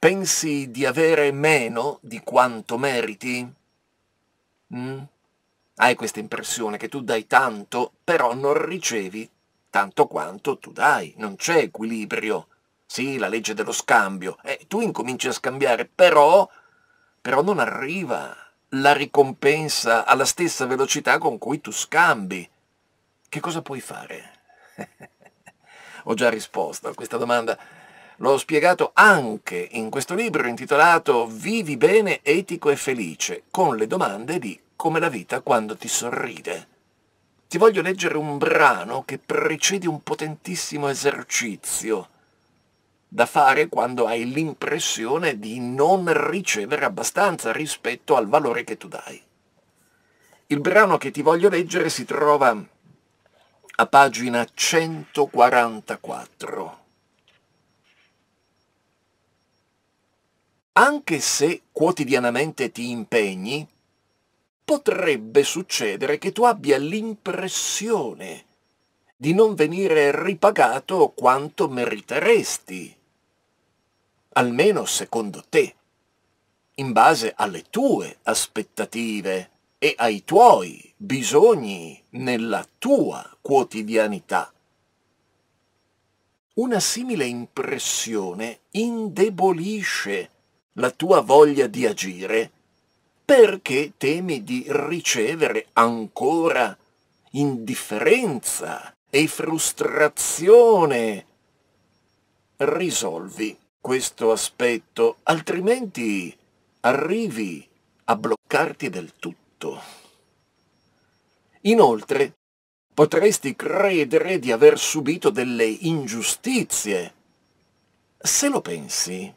Pensi di avere meno di quanto meriti? Mm? Hai questa impressione che tu dai tanto, però non ricevi tanto quanto tu dai. Non c'è equilibrio. Sì, la legge dello scambio. Eh, tu incominci a scambiare, però, però non arriva la ricompensa alla stessa velocità con cui tu scambi. Che cosa puoi fare? Ho già risposto a questa domanda. L'ho spiegato anche in questo libro intitolato Vivi bene, etico e felice, con le domande di come la vita quando ti sorride. Ti voglio leggere un brano che precede un potentissimo esercizio da fare quando hai l'impressione di non ricevere abbastanza rispetto al valore che tu dai. Il brano che ti voglio leggere si trova a pagina 144. anche se quotidianamente ti impegni, potrebbe succedere che tu abbia l'impressione di non venire ripagato quanto meriteresti, almeno secondo te, in base alle tue aspettative e ai tuoi bisogni nella tua quotidianità. Una simile impressione indebolisce la tua voglia di agire, perché temi di ricevere ancora indifferenza e frustrazione? Risolvi questo aspetto, altrimenti arrivi a bloccarti del tutto. Inoltre, potresti credere di aver subito delle ingiustizie. Se lo pensi,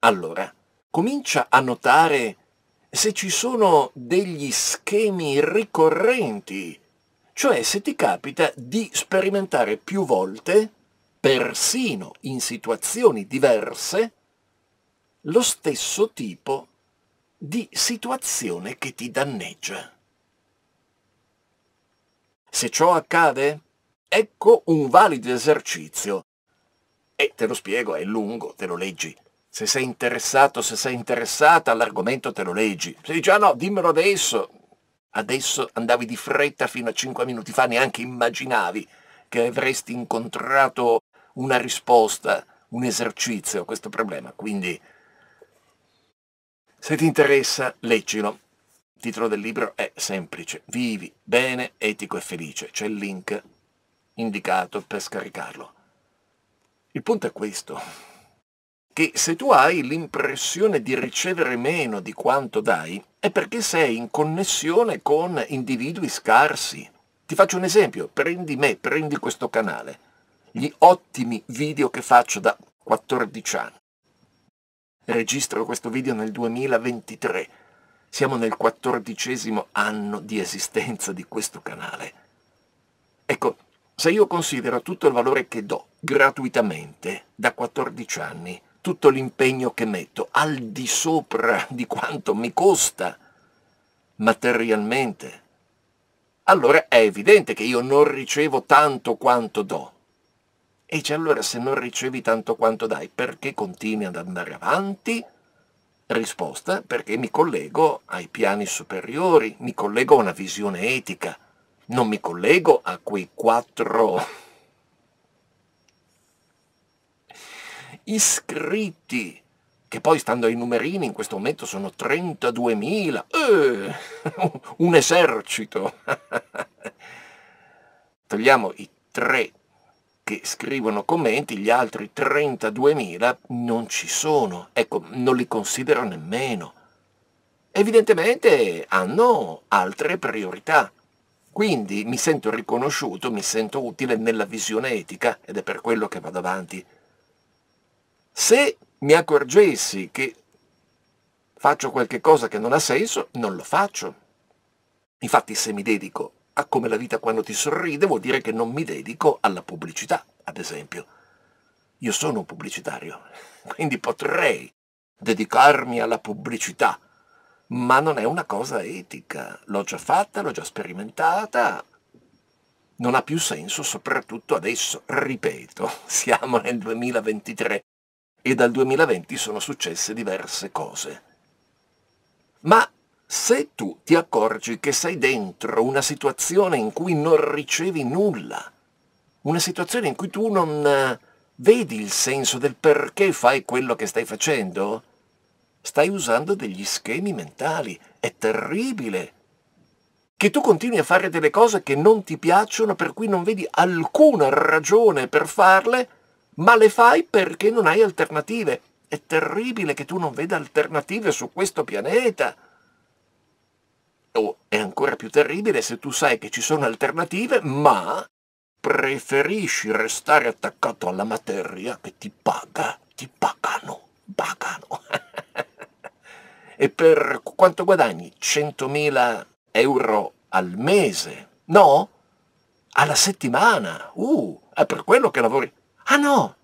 allora, comincia a notare se ci sono degli schemi ricorrenti, cioè se ti capita di sperimentare più volte, persino in situazioni diverse, lo stesso tipo di situazione che ti danneggia. Se ciò accade, ecco un valido esercizio. E te lo spiego, è lungo, te lo leggi. Se sei interessato, se sei interessata all'argomento te lo leggi. Se dici, ah no, dimmelo adesso. Adesso andavi di fretta fino a 5 minuti fa, neanche immaginavi che avresti incontrato una risposta, un esercizio a questo problema. Quindi, se ti interessa, leggilo. Il titolo del libro è semplice, Vivi bene, etico e felice. C'è il link indicato per scaricarlo. Il punto è questo che se tu hai l'impressione di ricevere meno di quanto dai, è perché sei in connessione con individui scarsi. Ti faccio un esempio, prendi me, prendi questo canale, gli ottimi video che faccio da 14 anni. Registro questo video nel 2023, siamo nel quattordicesimo anno di esistenza di questo canale. Ecco, se io considero tutto il valore che do gratuitamente da 14 anni, tutto l'impegno che metto, al di sopra di quanto mi costa materialmente, allora è evidente che io non ricevo tanto quanto do. E dice allora se non ricevi tanto quanto dai, perché continui ad andare avanti? Risposta, perché mi collego ai piani superiori, mi collego a una visione etica, non mi collego a quei quattro iscritti, che poi stando ai numerini in questo momento sono 32.000, eh, un esercito. Togliamo i tre che scrivono commenti, gli altri 32.000 non ci sono, ecco, non li considero nemmeno. Evidentemente hanno altre priorità. Quindi mi sento riconosciuto, mi sento utile nella visione etica ed è per quello che vado avanti se mi accorgessi che faccio qualche cosa che non ha senso, non lo faccio. Infatti se mi dedico a come la vita quando ti sorride vuol dire che non mi dedico alla pubblicità, ad esempio. Io sono un pubblicitario, quindi potrei dedicarmi alla pubblicità, ma non è una cosa etica. L'ho già fatta, l'ho già sperimentata, non ha più senso, soprattutto adesso, ripeto, siamo nel 2023 e dal 2020 sono successe diverse cose. Ma se tu ti accorgi che sei dentro una situazione in cui non ricevi nulla, una situazione in cui tu non eh, vedi il senso del perché fai quello che stai facendo, stai usando degli schemi mentali. È terribile che tu continui a fare delle cose che non ti piacciono, per cui non vedi alcuna ragione per farle, ma le fai perché non hai alternative. È terribile che tu non veda alternative su questo pianeta. O è ancora più terribile se tu sai che ci sono alternative, ma preferisci restare attaccato alla materia che ti paga, ti pagano, pagano. e per quanto guadagni? 100.000 euro al mese? No? Alla settimana? Uh, è per quello che lavori Ah no,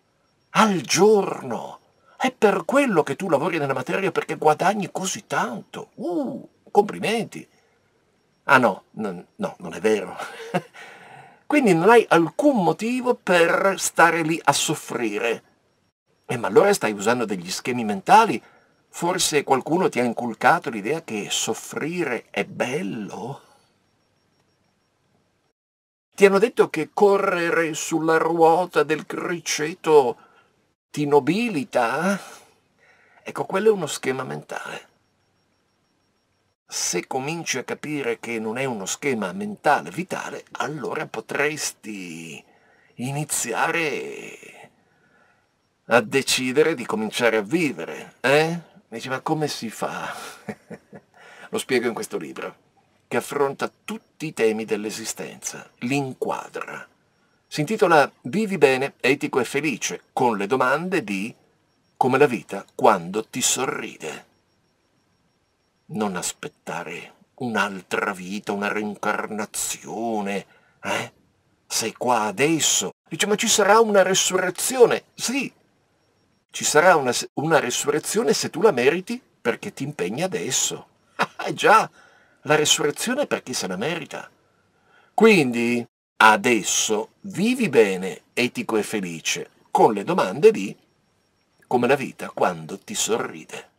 al giorno. È per quello che tu lavori nella materia perché guadagni così tanto. Uh, complimenti. Ah no, no, no non è vero. Quindi non hai alcun motivo per stare lì a soffrire. E eh, ma allora stai usando degli schemi mentali? Forse qualcuno ti ha inculcato l'idea che soffrire è bello? Ti hanno detto che correre sulla ruota del criceto ti nobilita? Eh? Ecco, quello è uno schema mentale. Se cominci a capire che non è uno schema mentale vitale, allora potresti iniziare a decidere di cominciare a vivere. Eh? Dici, ma come si fa? Lo spiego in questo libro che affronta tutti i temi dell'esistenza, l'inquadra. Si intitola Vivi bene, etico e felice, con le domande di Come la vita quando ti sorride. Non aspettare un'altra vita, una reincarnazione, eh? Sei qua adesso. Dice, ma ci sarà una resurrezione? Sì, ci sarà una, una resurrezione se tu la meriti perché ti impegni adesso. Ah, già, la resurrezione per chi se la merita. Quindi adesso vivi bene, etico e felice, con le domande di come la vita quando ti sorride.